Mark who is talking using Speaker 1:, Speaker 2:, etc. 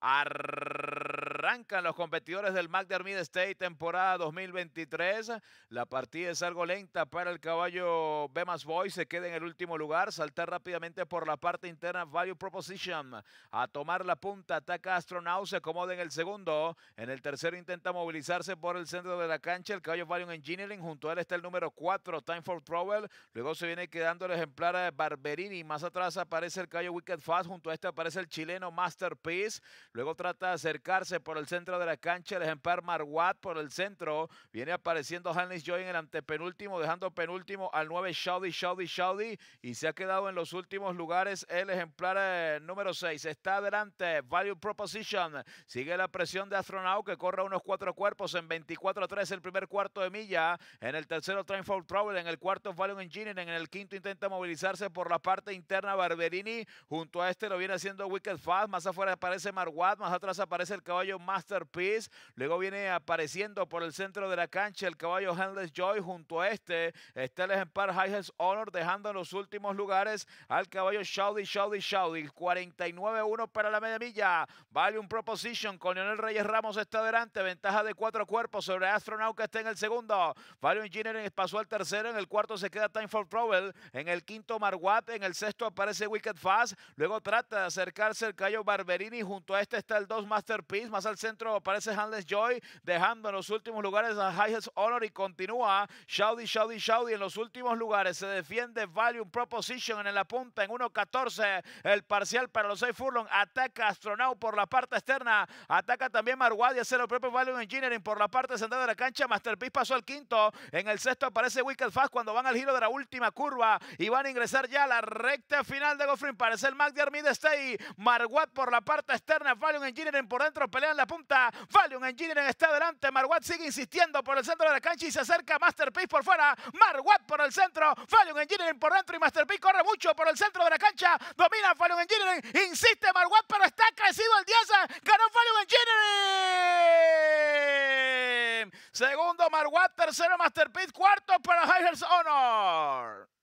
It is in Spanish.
Speaker 1: Arr Arrancan los competidores del de State temporada 2023. La partida es algo lenta para el caballo Bemas Boy. Se queda en el último lugar. salta rápidamente por la parte interna Value Proposition. A tomar la punta. Ataca Astronaut. Se acomoda en el segundo. En el tercero intenta movilizarse por el centro de la cancha. El caballo Value Engineering. Junto a él está el número 4, Time for Trouble. Luego se viene quedando el ejemplar de eh, Barberini. Más atrás aparece el caballo Wicked Fast. Junto a este aparece el chileno Masterpiece. Luego trata de acercarse por el centro de la cancha, el ejemplar Marwat por el centro. Viene apareciendo Hannes Joy en el antepenúltimo, dejando penúltimo al 9 Shaudi, Shaudi, Shaudi. Y se ha quedado en los últimos lugares el ejemplar eh, número 6. Está adelante, Value Proposition. Sigue la presión de Astronaut que corre unos cuatro cuerpos en 24-3 a el primer cuarto de milla. En el tercero, Train for Trouble. En el cuarto, Value Engineering. En el quinto, intenta movilizarse por la parte interna Barberini. Junto a este lo viene haciendo Wicked Fast. Más afuera aparece Marwat. Más atrás aparece el caballo Masterpiece. Luego viene apareciendo por el centro de la cancha el caballo Handless Joy. Junto a este está el ejemplar Highest Honor, dejando en los últimos lugares al caballo Shawdy, Shawdy, Shawdy, 49-1 para la media milla. Vale un proposition con Leonel Reyes Ramos está adelante. Ventaja de cuatro cuerpos sobre Astronaut que está en el segundo. Value Engineering pasó al tercero. En el cuarto se queda Time for Trouble. En el quinto Marwat. En el sexto aparece Wicked Fast. Luego trata de acercarse el caballo Barberini. Junto a este está el dos Masterpiece. Más centro aparece Hanless Joy, dejando en los últimos lugares a Highest Honor y continúa Shaudi, Shaudi, Shaudi en los últimos lugares. Se defiende Valium Proposition en la punta en 1.14. El parcial para los 6 furlong. Ataca Astronaut por la parte externa. Ataca también y Hace lo propio Valium Engineering por la parte central de la cancha. Masterpiece pasó al quinto. En el sexto aparece Wicked Fast cuando van al giro de la última curva y van
Speaker 2: a ingresar ya a la recta final de Goffrin. Parece el Mac de Stay. Marguad por la parte externa. Valium Engineering por dentro. Pelean la punta. Valium Engineering está adelante. Marwat sigue insistiendo por el centro de la cancha y se acerca Masterpiece por fuera. Marwat por el centro. Valium Engineering por dentro y Masterpiece corre mucho por el centro de la cancha. Domina Valium Engineering. Insiste Marwat, pero está crecido el 10. Ganó Valium Engineering. Segundo Marwat, tercero Masterpiece, cuarto para Hires Honor.